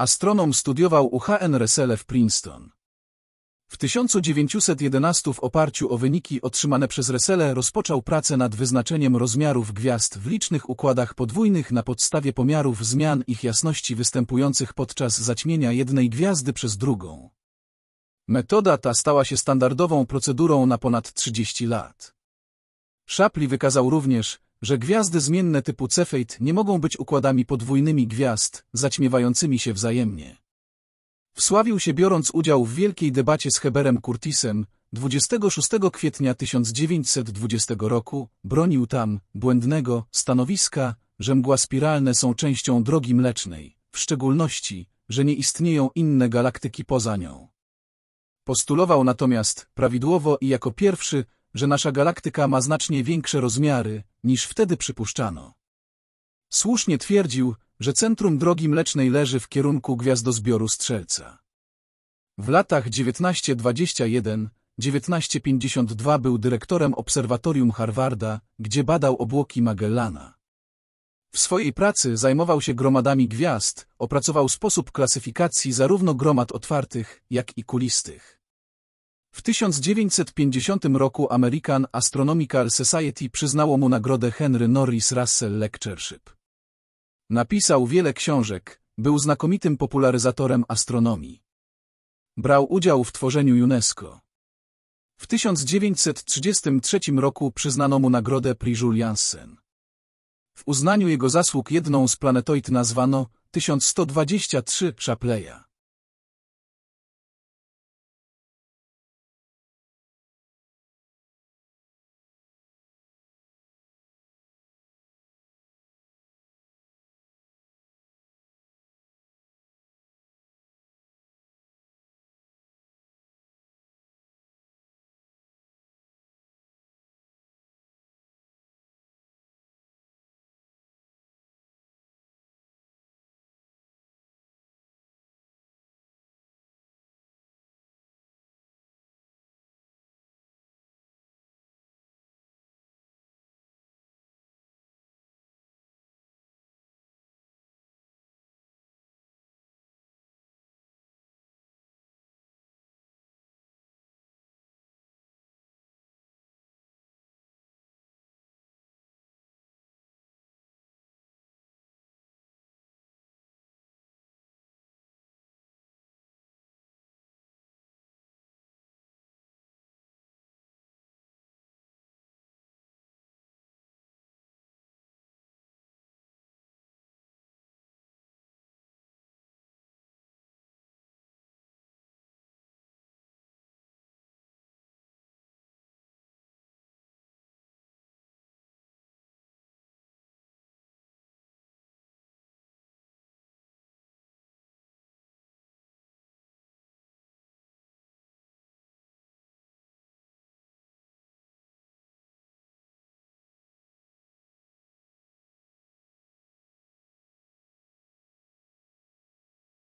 Astronom studiował u H.N. Resele w Princeton. W 1911 w oparciu o wyniki otrzymane przez Resele rozpoczął pracę nad wyznaczeniem rozmiarów gwiazd w licznych układach podwójnych na podstawie pomiarów zmian ich jasności występujących podczas zaćmienia jednej gwiazdy przez drugą. Metoda ta stała się standardową procedurą na ponad 30 lat. Szapli wykazał również, że gwiazdy zmienne typu Cepheid nie mogą być układami podwójnymi gwiazd, zaćmiewającymi się wzajemnie. Wsławił się biorąc udział w wielkiej debacie z Heberem Curtisem 26 kwietnia 1920 roku, bronił tam błędnego stanowiska, że mgła spiralne są częścią drogi mlecznej, w szczególności, że nie istnieją inne galaktyki poza nią. Postulował natomiast, prawidłowo i jako pierwszy, że nasza galaktyka ma znacznie większe rozmiary, niż wtedy przypuszczano. Słusznie twierdził, że centrum drogi mlecznej leży w kierunku gwiazdozbioru Strzelca. W latach 1921-1952 był dyrektorem obserwatorium Harvarda, gdzie badał obłoki Magellana. W swojej pracy zajmował się gromadami gwiazd, opracował sposób klasyfikacji zarówno gromad otwartych, jak i kulistych. 1950 roku American Astronomical Society przyznało mu nagrodę Henry Norris Russell Lectureship. Napisał wiele książek, był znakomitym popularyzatorem astronomii. Brał udział w tworzeniu UNESCO. W 1933 roku przyznano mu nagrodę Prix Janssen. W uznaniu jego zasług jedną z planetoid nazwano 1123 Chapleya.